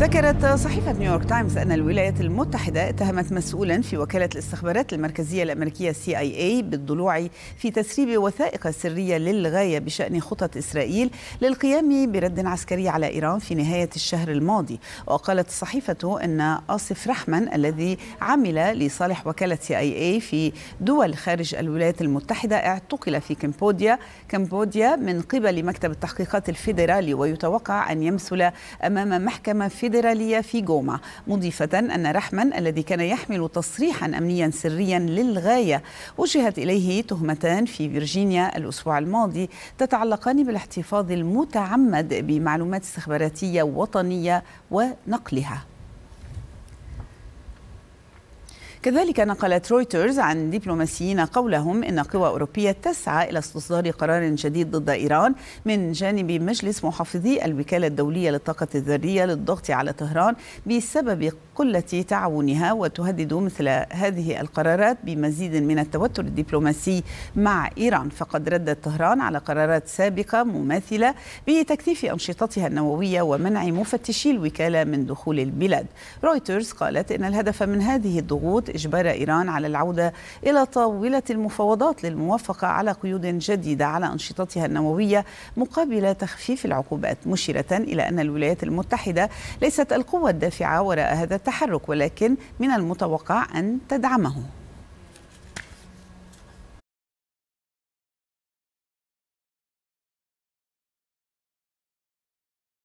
ذكرت صحيفة نيويورك تايمز أن الولايات المتحدة اتهمت مسؤولا في وكالة الاستخبارات المركزية الأمريكية سي أي أي بالضلوع في تسريب وثائق سرية للغاية بشأن خطط إسرائيل للقيام برد عسكري على إيران في نهاية الشهر الماضي وقالت الصحيفة أن آصف رحمن الذي عمل لصالح وكالة سي أي أي في دول خارج الولايات المتحدة اعتقل في كمبوديا كمبوديا من قبل مكتب التحقيقات الفيدرالي ويتوقع أن يمثل أمام محكمة في الفيدرالية في جوما مضيفة أن رحما الذي كان يحمل تصريحا أمنيا سريا للغاية وجهت إليه تهمتان في فيرجينيا الأسبوع الماضي تتعلقان بالاحتفاظ المتعمد بمعلومات استخباراتية وطنية ونقلها كذلك نقلت رويترز عن دبلوماسيين قولهم إن قوى أوروبية تسعى إلى استصدار قرار جديد ضد إيران من جانب مجلس محافظي الوكالة الدولية للطاقة الذرية للضغط على طهران بسبب قلة تعاونها وتهدد مثل هذه القرارات بمزيد من التوتر الدبلوماسي مع إيران فقد ردت طهران على قرارات سابقة مماثلة بتكثيف أنشطتها النووية ومنع مفتشي الوكالة من دخول البلاد رويترز قالت إن الهدف من هذه الضغوط إجبار إيران على العودة إلى طاولة المفاوضات للموافقة على قيود جديدة على أنشطتها النووية مقابل تخفيف العقوبات مشيرة إلى أن الولايات المتحدة ليست القوة الدافعة وراء هذا التحرك ولكن من المتوقع أن تدعمه